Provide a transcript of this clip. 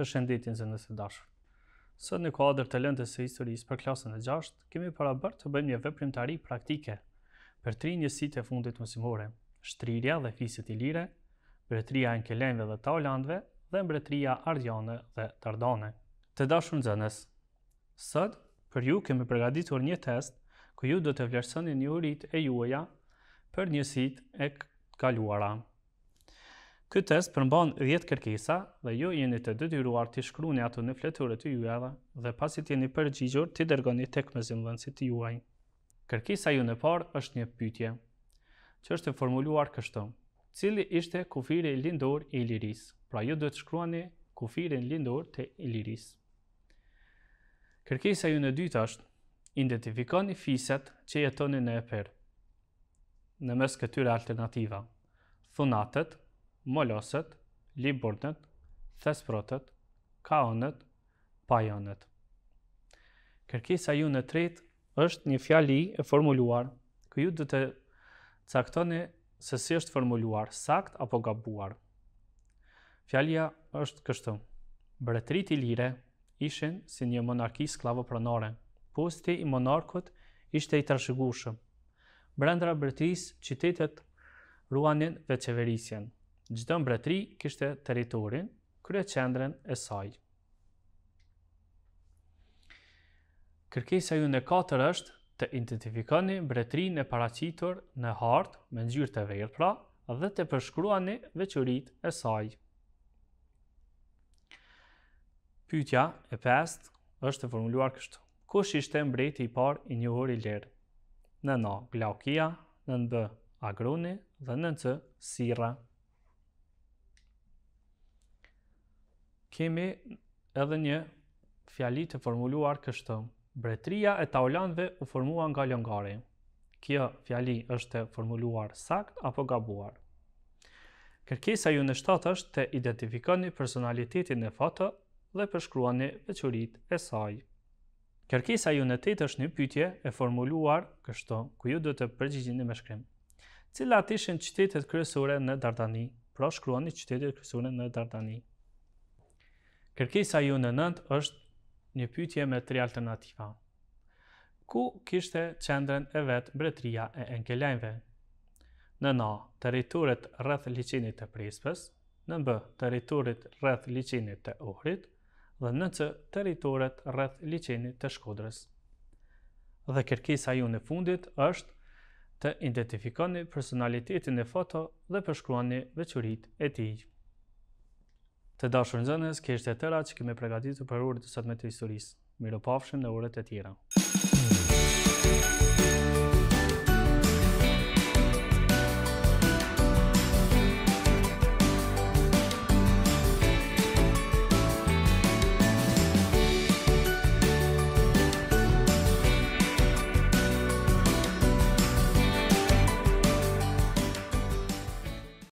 për shëndetin zënë të dashur. Sot në kuadrë të lëndës së historisë për klasën e gjashtë, kemi para bërë të bëjmë një veprim të ari praktike për tri njësit e fundit mësimore, shtrirja dhe fisit i lire, bretria e nkelenve dhe taulandve dhe bretria ardjane dhe tardane. Të dashur në zënës, sot për ju kemi përgaditur një test ku ju do të vlerësën e një urit e juaja për njësit e kaluara. Këtë test përmban 10 kërkesa dhe ju jeni të detyruar të shkruani ato në fletore të juve dhe pasit jeni përgjigjur të dërgoni tek me zimëdhënësit të juaj. Kërkesa ju në parë është një pytje, që është e formuluar kështëm. Cili ishte kufiri lindor i liris? Pra ju dhëtë shkruani kufirin lindor të liris. Kërkesa ju në dytë është, identifikoni fiset që jetoni në eper. Në mes këtyre alternativa, thunatet, moloset, libornet, thesprotet, kaonet, pajonet. Kërkisa ju në tret është një fjali e formuluar. Këju dhe të caktoni se si është formuluar, sakt apo gabuar. Fjalia është kështu. Bretrit i lire ishen si një monarki sklavo pranore. Posti i monarkot ishte i tërshëgushëm. Brendra bretris qitetet ruanin dhe qeverisjen gjithë në bretri kështë teritorin, kërë e qendrën e saj. Kërkesa ju në katër është të identifikoni bretri në paracitor në hartë me në gjyrë të verpra dhe të përshkruani veqërit e saj. Pytja e pest është të formuluar kështë. Kush ishte mbreti i par i një hori lirë? Në në glaukia, në në bë agroni dhe në në të sirra. kemi edhe një fjali të formuluar kështë. Bretria e taulanve u formua nga lëngari. Kjo fjali është të formuluar sakt apo gabuar. Kërkesa ju në shtatë është të identifikoni personalitetin e fatë dhe përshkruani veqërit e saj. Kërkesa ju në tetë është një pytje e formuluar kështë ku ju do të përgjigjini me shkrim. Cilat ishin qytetet kryesore në Dardani? Pra shkruani qytetet kryesore në Dardani. Kërkesa ju në nëndë është një pytje me tri alternativa. Ku kishte qendrën e vetë bretria e enkelejnve? Në na, teritorit rrëth licinit të prispës, në bë, teritorit rrëth licinit të ohrit, dhe në cë, teritorit rrëth licinit të shkodrës. Dhe kërkesa ju në fundit është të identifikoni personalitetin e foto dhe përshkruani veqërit e tijë. Të dashur nxënës, kështë e tëra që kemi pregatitur për urët të sotme të historisë. Miro pafshin dhe uret e tjera.